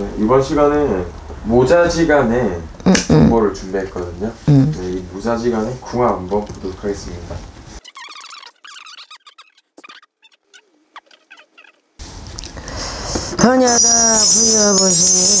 네, 이번 시간에 모자지간에 정보를 음, 음. 준비했거든요. 음. 네, 이 모자지간에 궁합 한번 보도록 하겠습니다. 하냐다 부여보시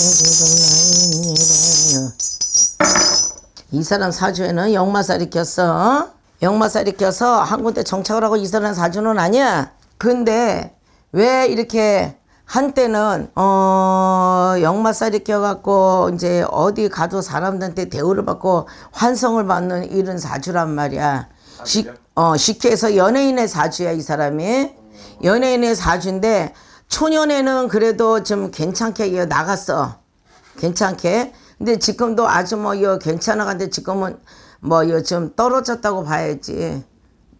이 사람 사주에는 역마살이 꼈어. 어? 역마살이 껴서 한 군데 정착을 하고 이 사람 사주는 아니야. 근데 왜 이렇게 한때는 어 역마살이 껴갖고 이제 어디 가도 사람들한테 대우를 받고 환성을 받는 이런 사주란 말이야. 시, 어, 쉽게 해서 연예인의 사주야 이 사람이. 연예인의 사주인데 초년에는 그래도 좀 괜찮게 나갔어. 괜찮게. 근데 지금도 아주 뭐 괜찮아가는데 지금은 뭐좀 떨어졌다고 봐야지.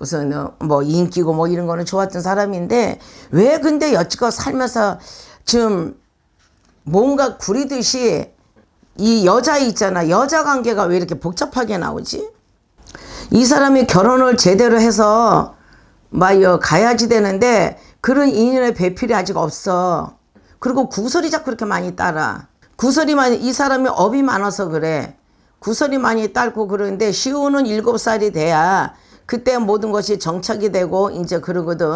무슨 어, 뭐 인기고 뭐 이런 거는 좋았던 사람인데 왜 근데 여지껏 살면서 지금 뭔가 구리듯이 이 여자 있잖아 여자 관계가 왜 이렇게 복잡하게 나오지? 이 사람이 결혼을 제대로 해서 막여 가야지 되는데 그런 인연의 배필이 아직 없어. 그리고 구설이 자꾸 그렇게 많이 따라. 구설이 많이 이 사람이 업이 많아서 그래. 구설이 많이 딸고 그러는데 시우는 일곱 살이 돼야 그때 모든 것이 정착이 되고 이제 그러거든.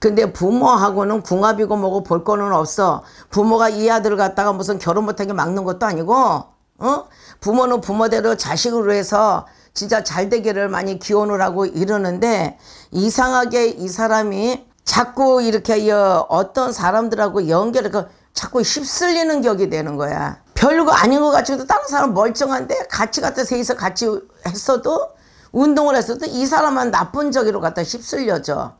근데 부모하고는 궁합이고 뭐고 볼 거는 없어. 부모가 이 아들을 갖다가 무슨 결혼 못하게 막는 것도 아니고 어? 부모는 부모대로 자식으로 해서 진짜 잘 되기를 많이 기원을 하고 이러는데 이상하게 이 사람이 자꾸 이렇게 어떤 사람들하고 연결을 그 자꾸 휩쓸리는 격이 되는 거야. 별거 아닌 것 같지도 다른 사람 멀쩡한데 같이 갔다 세이서 같이 했어도 운동을 했어도 이 사람은 나쁜 저기로 갖다 휩쓸려져.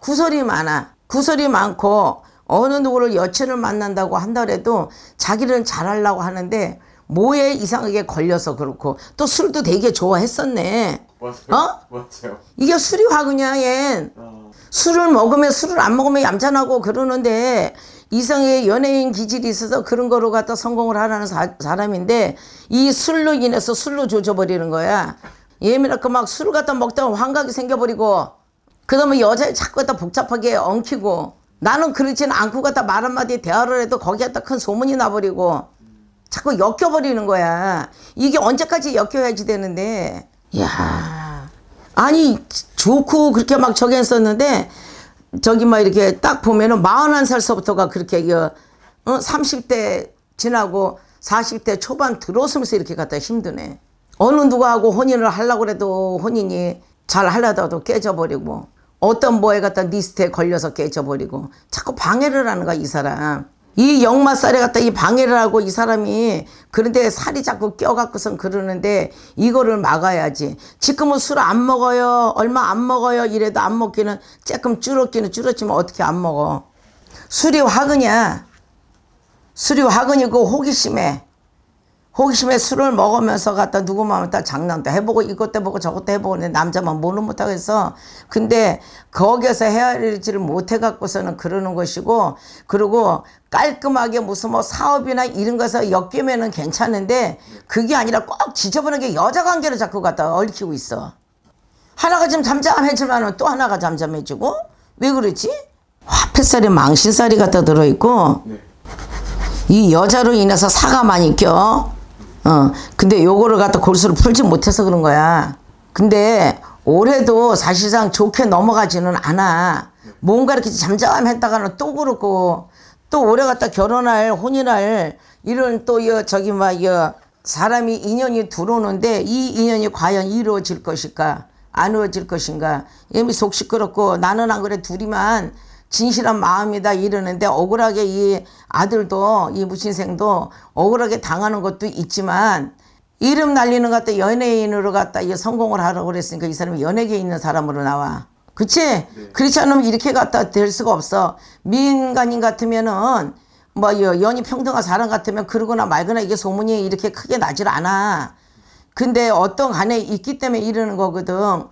구설이 많아. 구설이 많고 어느 누구를 여친을 만난다고 한다그래도 자기는 잘하려고 하는데 뭐에 이상하게 걸려서 그렇고 또 술도 되게 좋아했었네. 맞아요. 어? 맞아요. 이게 술이 화그냥 얘. 어. 술을 먹으면 술을 안 먹으면 얌전하고 그러는데 이상의 연예인 기질이 있어서 그런 거로 갖다 성공을 하라는 사, 람인데이 술로 인해서 술로 조져버리는 거야. 예민하고 막 술을 갖다 먹다가 환각이 생겨버리고 그다음에 여자에 자꾸 갖다 복잡하게 엉키고 나는 그러진 않고 갖다 말 한마디 대화를 해도 거기에 다큰 소문이 나버리고 자꾸 엮여버리는 거야. 이게 언제까지 엮여야지 되는데 야 아니 좋고 그렇게 막 저기 했었는데 저기 막 이렇게 딱 보면은 마흔한 살서부터가 그렇게 이거 어, 30대 지나고 40대 초반 들어서면서 이렇게 갖다 힘드네. 어느 누구하고 혼인을 하려고 그래도 혼인이 잘 하려다도 깨져버리고 어떤 뭐에 갖다 리스트에 걸려서 깨져버리고 자꾸 방해를 하는 거야 이 사람 이 역마살에 갖다 이 방해를 하고 이 사람이 그런데 살이 자꾸 껴갖고선 그러는데 이거를 막아야지 지금은 술 안 먹어요 얼마 안 먹어요 이래도 안 먹기는 조금 줄었기는 줄었지만 어떻게 안 먹어 술이 화근이야 술이 화근이고 호기심에 호기심에 술을 먹으면서 갖다 누구 마음에따 장난도 해보고 이것도 해보고 저것도 해보고 내 남자만 모는 못하고 해서 근데 거기에서 헤아리지를 못해갖고서는 그러는 것이고 그리고 깔끔하게 무슨 뭐 사업이나 이런 거서 엮이면은 괜찮은데 그게 아니라 꼭 지저분하게 여자 관계를 자꾸 갖다 얽히고 있어 하나가 지금 잠잠해지면 또 하나가 잠잠해지고 왜 그러지? 화폐살에 망신살이 갖다 들어있고 네. 이 여자로 인해서 사가 많이 껴 어, 근데 요거를 갖다 골수를 풀지 못해서 그런 거야. 근데 올해도 사실상 좋게 넘어가지는 않아. 뭔가 이렇게 잠잠했다가는 함또 그렇고 또 올해 갖다 결혼할 혼인할 이런 또 여, 저기 막여 사람이 인연이 들어오는데 이 인연이 과연 이루어질 것일까 안 이루어질 것인가 이미 뭐 속 시끄럽고 나는 안 그래 둘이만 진실한 마음이다 이러는데 억울하게 이 아들도 이 무신생도 억울하게 당하는 것도 있지만 이름 날리는 것 같다 연예인으로 갔다 이 성공을 하라고 그랬으니까 이 사람이 연예계에 있는 사람으로 나와 그치? 네. 그렇지 않으면 이렇게 갔다될 수가 없어 민간인 같으면은 뭐 연이 평등한 사람 같으면 그러거나 말거나 이게 소문이 이렇게 크게 나질 않아 근데 어떤 간에 있기 때문에 이러는 거거든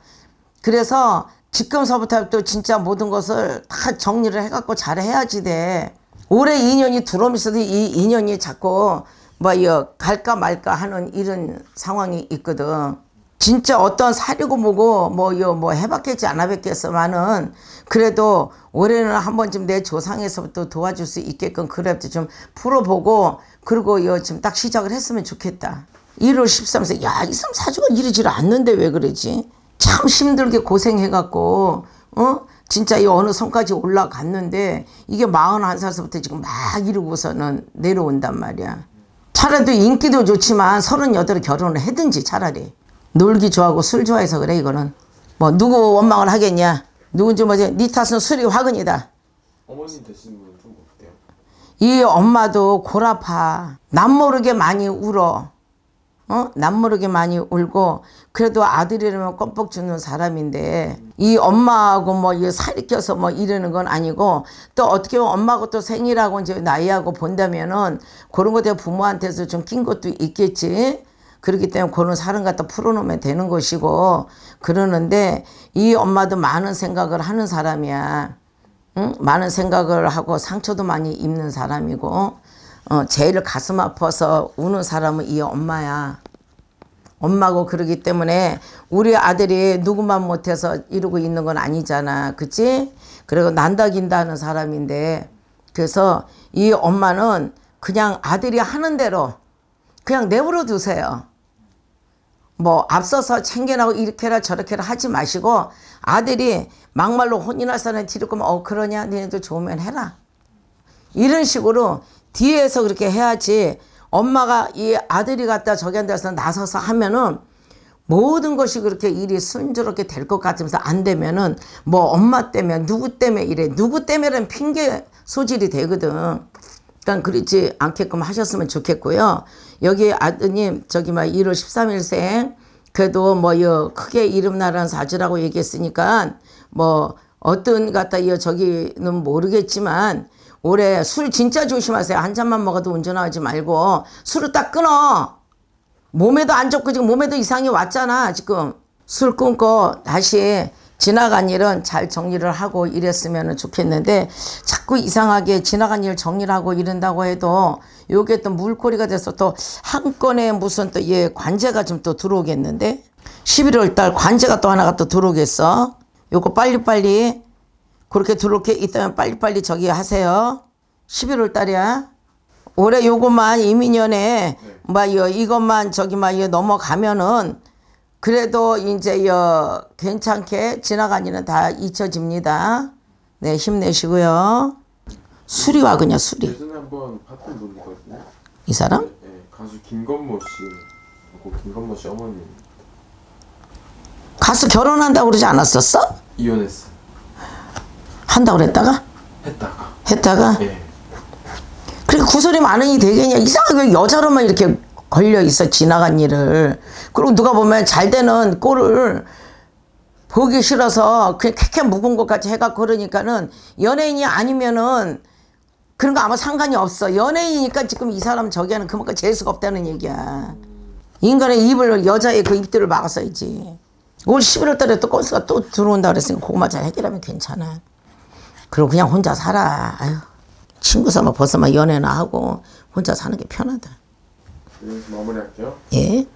그래서 지금서부터 또 진짜 모든 것을 다 정리를 해갖고 잘 해야지 돼. 올해 인연이 들어오면서도 이 인연이 자꾸 뭐여 갈까 말까 하는 이런 상황이 있거든. 진짜 어떤 사려고 뭐고 뭐여뭐 뭐 해봤겠지 안 해봤겠어만은 그래도 올해는 한 번쯤 내 조상에서부터 도와줄 수 있게끔 그래도 좀 풀어보고 그리고 여 지금 딱 시작을 했으면 좋겠다. 1월 13세 야이 삼사주가 이러질 않는데 왜 그러지? 참 힘들게 고생해갖고 어? 진짜 이 어느 선까지 올라갔는데 이게 41살서부터 지금 막 이러고서는 내려온단 말이야. 차라리 인기도 좋지만 38에 결혼을 해든지 차라리. 놀기 좋아하고 술 좋아해서 그래 이거는. 뭐 누구 원망을 하겠냐. 누군지 뭐지 니 탓은 술이 화근이다. 어머니 되시 분은 좀 어때요? 이 엄마도 골아파. 남 모르게 많이 울어. 어? 남모르게 많이 울고 그래도 아들이라면 껌뻑 주는 사람인데 이 엄마하고 뭐 이 살이 껴서 뭐 이러는 건 아니고 또 어떻게 보면 엄마하고 또 생일하고 이제 나이하고 본다면은 그런 것에 부모한테서 좀 낀 것도 있겠지 그렇기 때문에 그런 사람 갖다 풀어놓으면 되는 것이고 그러는데 이 엄마도 많은 생각을 하는 사람이야 응? 많은 생각을 하고 상처도 많이 입는 사람이고 어, 제일 가슴 아파서 우는 사람은 이 엄마야. 엄마고 그러기 때문에 우리 아들이 누구만 못해서 이러고 있는 건 아니잖아. 그치? 그리고 난다긴다 하는 사람인데 그래서 이 엄마는 그냥 아들이 하는 대로 그냥 내버려 두세요. 뭐 앞서서 챙겨나고 이렇게라 저렇게라 하지 마시고 아들이 막말로 혼이나 사는 지르고 어 그러냐 니네도 좋으면 해라. 이런 식으로 뒤에서 그렇게 해야지 엄마가 이 아들이 갖다 저기 앉아서 나서서 하면은 모든 것이 그렇게 일이 순조롭게 될 것 같으면서 안 되면은 뭐 엄마 때문에 누구 때문에 이래 누구 때문에는 핑계 소질이 되거든. 그러니까 그렇지 않게끔 하셨으면 좋겠고요. 여기 아드님 저기 막 1월 13일생 그래도 뭐여 크게 이름 나란 사주라고 얘기했으니까 뭐 어떤 갖다 여 저기는 모르겠지만 올해 술 진짜 조심하세요. 한 잔만 먹어도 운전하지 말고 술을 딱 끊어. 몸에도 안 좋고 지금 몸에도 이상이 왔잖아. 지금 술 끊고 다시 지나간 일은 잘 정리를 하고 이랬으면 좋겠는데 자꾸 이상하게 지나간 일 정리를 하고 이런다고 해도 요게 또 물꼬리가 돼서 또 한 건에 무슨 또얘 관제가 좀 또 들어오겠는데 11월 달 관제가 또 하나가 또 들어오겠어 요거 빨리빨리 그렇게 들어올 게 있다면 빨리빨리 저기 하세요. 11월 달이야. 올해 요것만 이민년에 네. 막 이것만 저기 막 넘어가면은 그래도 이제 여 괜찮게 지나간 일은 다 잊혀집니다. 네 힘내시고요. 수리와 그냥 수리. 예전에 한번 봤던 분이거든요. 이 사람? 네, 네. 가수 김건모 씨, 그 김건모 씨 어머니. 가수 결혼한다고 그러지 않았었어? 이혼했어. 한다고 그랬다가? 했다가. 했다가? 예. 그러니까 구설이 많으니 되겠냐. 이상하게 여자로만 이렇게 걸려 있어, 지나간 일을. 그리고 누가 보면 잘 되는 꼴을 보기 싫어서 그냥 캐캐 묵은 것까지 해가고 그러니까는 연예인이 아니면은 그런 거 아마 상관이 없어. 연예인이니까 지금 이 사람 저기 에는 그만큼 재수가 없다는 얘기야. 인간의 입을, 여자의 그 입들을 막았어야지. 올 11월 달에 또 건수가 또 들어온다 그랬으니까 그것만 잘 해결하면 괜찮아. 그리고 그냥 혼자 살아. 아유, 친구 삼아 벌써 막 연애나 하고 혼자 사는 게 편하다. 그 마무리할게요. 예.